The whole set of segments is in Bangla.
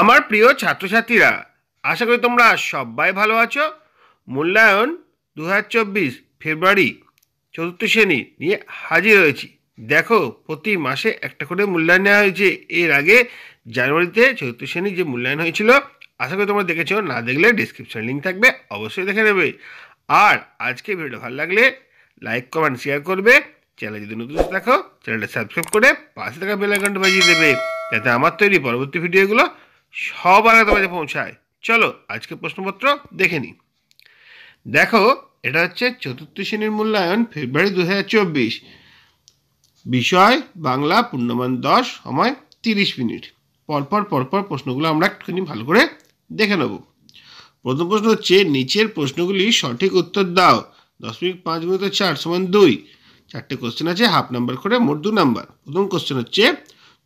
আমার প্রিয় ছাত্রছাত্রীরা আশা করি তোমরা সবাই ভালো আছো মূল্যায়ন দু ফেব্রুয়ারি চতুর্থ শ্রেণী নিয়ে হাজির হয়েছি দেখো প্রতি মাসে একটা করে মূল্যায়ন নেওয়া হয়েছে এর আগে জানুয়ারিতে চতুর্থ শ্রেণী যে মূল্যায়ন হয়েছিল আশা করি তোমরা দেখেছো না দেখলে ডিসক্রিপশন লিঙ্ক থাকবে অবশ্যই দেখে নেবে আর আজকে ভিডিও ভালো লাগলে লাইক কমেন্ট শেয়ার করবে চ্যানেল যদি নতুন দেখো চ্যানেলটা সাবস্ক্রাইব করে পাশে থাকা বেলাইকনটা বাজিয়ে দেবে যাতে আমার তৈরি পরবর্তী ভিডিওগুলো সবার আগে তোমাকে পৌঁছায় চলো আজকে প্রশ্নপত্র দেখে নিই দেখো এটা হচ্ছে চতুর্থ শ্রেণীর মূল্যায়ন ফেব্রুয়ারি দু বিষয় বাংলা পূর্ণমান দশ সময় তিরিশ মিনিট পরপর পরপর প্রশ্নগুলো আমরা একটুখানি ভালো করে দেখে নেব প্রথম প্রশ্ন হচ্ছে নিচের প্রশ্নগুলি সঠিক উত্তর দাও দশ মিনিট পাঁচ মিনিট চার সমান দুই চারটে কোশ্চেন আছে হাফ নাম্বার করে মোট দু নাম্বার প্রথম কোশ্চেন হচ্ছে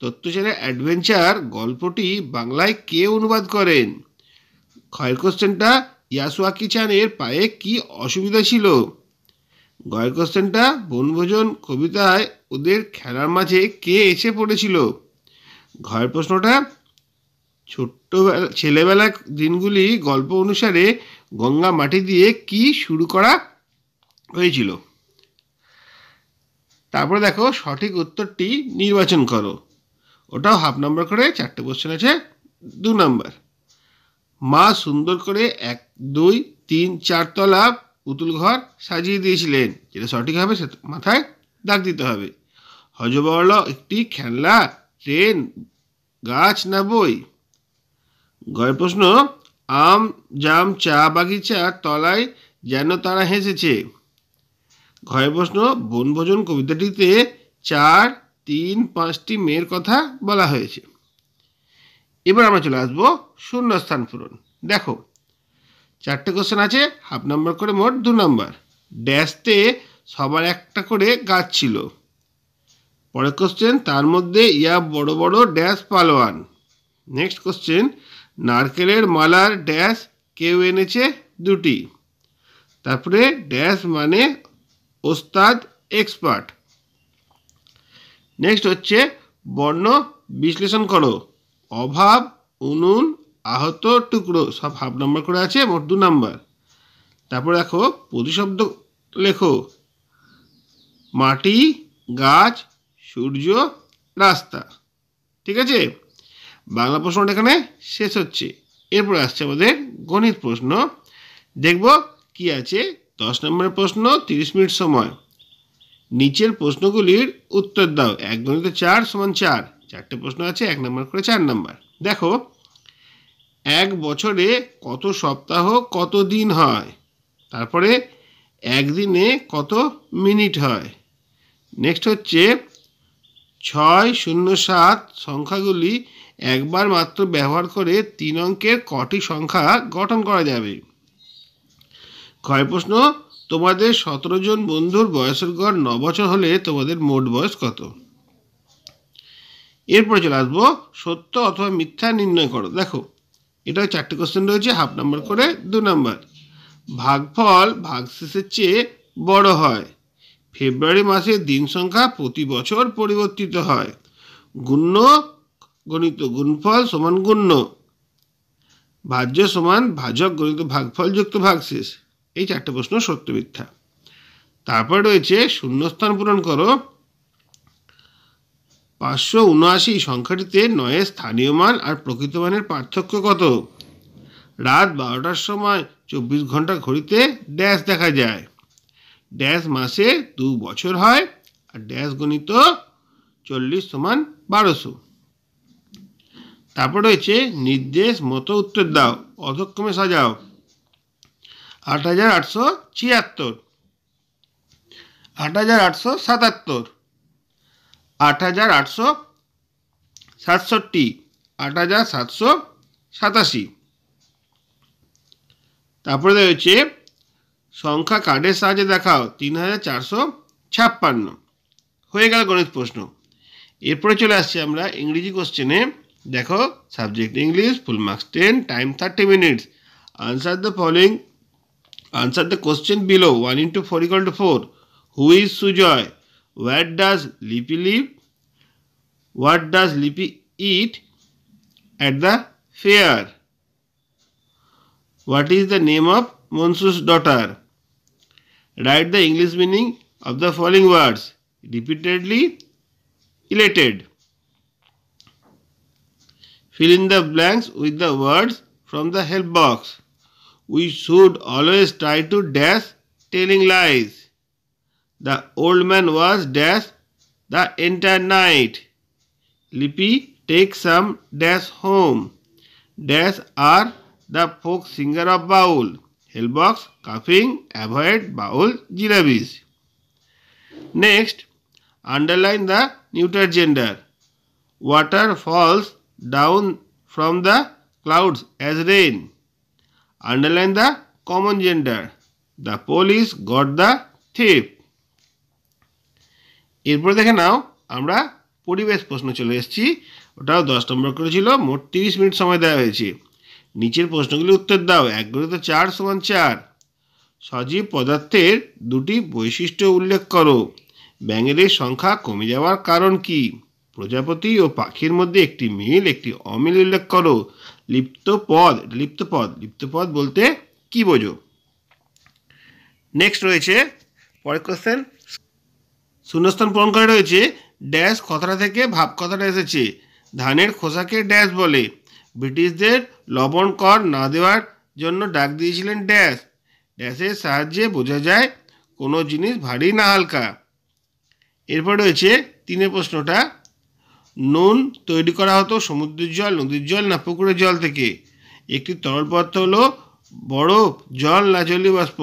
তত্ত্বচারী অ্যাডভেঞ্চার গল্পটি বাংলায় কে অনুবাদ করেন খয়ের কোশ্চেনটা ইয়াসুয়াকি চানের পায়ে কি অসুবিধা ছিল গয়ের কোশ্চেনটা বনভোজন কবিতায় ওদের খেলার মাঝে কে এসে পড়েছিল ঘয়ের প্রশ্নটা ছোট্টবেলা ছেলেবেলা দিনগুলি গল্প অনুসারে গঙ্গা মাটি দিয়ে কি শুরু করা হয়েছিল তারপরে দেখো সঠিক উত্তরটি নির্বাচন করো ওটাও হাফ নাম্বার করে চারটে কোশ্চেন আছে দু নাম্বার মা সুন্দর করে এক দুই তিন চারতলা পুতুল ঘর সাজিয়ে দিয়েছিলেন যেটা সঠিক হবে সে মাথায় দাগ দিতে হবে হজবরল একটি খেলনা ট্রেন গাছ না বই গয়ের প্রশ্ন আম জাম চা বাগিচার তলায় যেন তারা হেসেছে ঘয়ের প্রশ্ন বনভোজন কবিতাটিতে চার তিন পাঁচটি মেয়ের কথা বলা হয়েছে এবার আমরা চলে আসবো শূন্যস্থান পূরণ দেখো চারটে কোশ্চেন আছে হাফ নাম্বার করে মোট দু নাম্বার ড্যাশতে সবার একটা করে গাছ ছিল পরের কোশ্চেন তার মধ্যে ইয়া বড় বড় ড্যাশ পালোয়ান নেক্সট কোশ্চেন নারকেলের মালার ড্যাশ কেউ এনেছে দুটি তারপরে ড্যাশ মানে ওস্তাদ এক্সপার্ট নেক্সট হচ্ছে বর্ণ বিশ্লেষণ করো অভাব উনুন আহত টুকরো সব হাফ নাম্বার করে আছে মোট দু নাম্বার তারপর দেখো প্রতিশব্দ লেখো মাটি গাছ সূর্য রাস্তা ঠিক আছে বাংলা প্রশ্নটা এখানে শেষ হচ্ছে এরপরে আসছে আমাদের গণিত প্রশ্ন দেখব কি আছে দশ নম্বরের প্রশ্ন তিরিশ মিনিট সময় নিচের প্রশ্নগুলির উত্তর দাও এক গণিত চার সমান চার চারটে প্রশ্ন আছে এক নম্বর করে চার নম্বর দেখো এক বছরে কত সপ্তাহ কত দিন হয় তারপরে একদিনে কত মিনিট হয় নেক্সট হচ্ছে ছয় শূন্য সাত সংখ্যাগুলি একবার মাত্র ব্যবহার করে তিন অঙ্কের কটি সংখ্যা গঠন করা যাবে ক্ষয় প্রশ্ন তোমাদের সতেরো জন বন্ধুর বয়সের গড় ন বছর হলে তোমাদের মোট বয়স কত এরপরে চলে আসবো সত্য অথবা মিথ্যা নির্ণয় করো দেখো এটা চারটে কোশ্চেন রয়েছে হাফ নাম্বার করে দু নাম্বার ভাগফল ভাগশেষের চেয়ে বড় হয় ফেব্রুয়ারি মাসের দিন সংখ্যা প্রতি বছর পরিবর্তিত হয় গুণ্য গণিত গুণফল সমান গুণ্য ভাজ্য সমান ভাজক গণিত ভাগফল যুক্ত ভাগশেষ এই চারটে প্রশ্ন সত্য মিথ্যা তারপরে রয়েছে শূন্যস্থান পূরণ করো পাঁচশো উনআশি সংখ্যাটিতে নয়ের স্থানীয় মান আর প্রকৃত মানের পার্থক্য কত রাত বারোটার সময় চব্বিশ ঘন্টা ঘড়িতে ড্যাশ দেখা যায় ড্যাশ মাসে দু বছর হয় আর ড্যাশ গণিত চল্লিশ সমান বারোশো তারপর রয়েছে নির্দেশ মতো উত্তর দাও অধক্রমে সাজাও আট হাজার আটশো ছিয়াত্তর আট হাজার আটশো সাতাত্তর আট হাজার আটশো সাতষট্টি আট হাজার সাতশো সাতাশি তারপরে রয়েছে সংখ্যা কার্ডের সাহায্যে দেখাও তিন হাজার চারশো ছাপ্পান্ন হয়ে গেল গণিত প্রশ্ন এরপরে চলে আসছি আমরা ইংরেজি কোশ্চেনে দেখো subject English full marks ten time thirty minutes answer the following Answer the question below 1 into 4 equal to 4. Who is Sujoy? Where does Lippy live? What does Lippy eat at the fair? What is the name of Monsu's daughter? Write the English meaning of the following words repeatedly elated. Fill in the blanks with the words from the help box we should always try to dash telling lies. The old man was dash the entire night. Lippy takes some dash home. Dash are the folk singer of Baul. Hellbox coughing avoid Baul jilabis. Next, underline the neuter gender. Water falls down from the clouds as rain. Underline the common gender. The police got the thief. এরপর দেখে নাও আমরা পরিবেশ প্রশ্ন চলে এসেছি ওটাও দশ নম্বর করে ছিল মোট তিরিশ মিনিট সময় দেওয়া হয়েছে নিচের প্রশ্নগুলি উত্তর দাও এক গণিত চার সমান চার সজীব পদার্থের দুটি বৈশিষ্ট্য উল্লেখ করো ব্যাঙের সংখ্যা কমে যাওয়ার কারণ কি প্রজাপতি ও পাখির মধ্যে একটি মিল একটি অমিল উল্লেখ করো লিপ্ত পদ লিপ্ত পদ লিপ্ত পদ বলতে কি বোঝো নেক্সট রয়েছে পরের কোশ্চেন শূন্যস্থান পূরণ করে রয়েছে ড্যাশ কথাটা থেকে ভাব কথাটা এসেছে ধানের খোসাকে ড্যাশ বলে ব্রিটিশদের লবণ কর না দেওয়ার জন্য ডাক দিয়েছিলেন ড্যাশ ড্যাশের সাহায্যে বোঝা যায় কোনো জিনিস ভারী না হালকা এরপর রয়েছে তিনের প্রশ্নটা নুন তৈরি করা হতো সমুদ্রের জল নদীর জল না পুকুরের জল থেকে একটি তরল পদার্থ হলো বরফ জল না জলীয় বাষ্প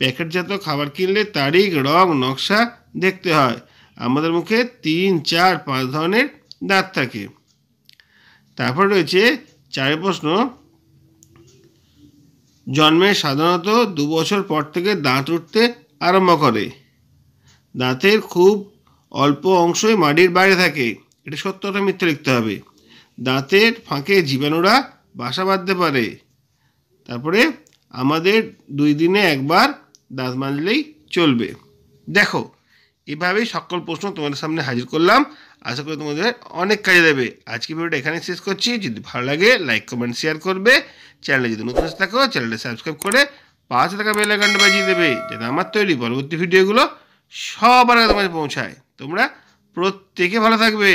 প্যাকেটজাত খাবার কিনলে তারিখ রং নকশা দেখতে হয় আমাদের মুখে তিন চার পাঁচ ধরনের দাঁত থাকে তারপর রয়েছে চার প্রশ্ন জন্মে সাধারণত দু বছর পর থেকে দাঁত উঠতে আরম্ভ করে দাঁতের খুব অল্প অংশই মাটির বাইরে থাকে এটা সত্যটা মিথ্যে লিখতে হবে দাঁতের ফাঁকে জীবাণুরা বাসা বাঁধতে পারে তারপরে আমাদের দুই দিনে একবার দাঁত মাজলেই চলবে দেখো এভাবেই সকল প্রশ্ন তোমাদের সামনে হাজির করলাম আশা করি তোমাদের অনেক কাজে দেবে আজকে ভিডিওটা এখানে শেষ করছি যদি ভালো লাগে লাইক কমেন্ট শেয়ার করবে চ্যানেলে যদি নতুন থাকো চ্যানেলটা সাবস্ক্রাইব করে পাশে থাকা বেল আইকনটা বাজিয়ে দেবে যাতে আমার তৈরি পরবর্তী ভিডিওগুলো সবার আগে তোমাদের পৌঁছায় তোমরা প্রত্যেকে ভালো থাকবে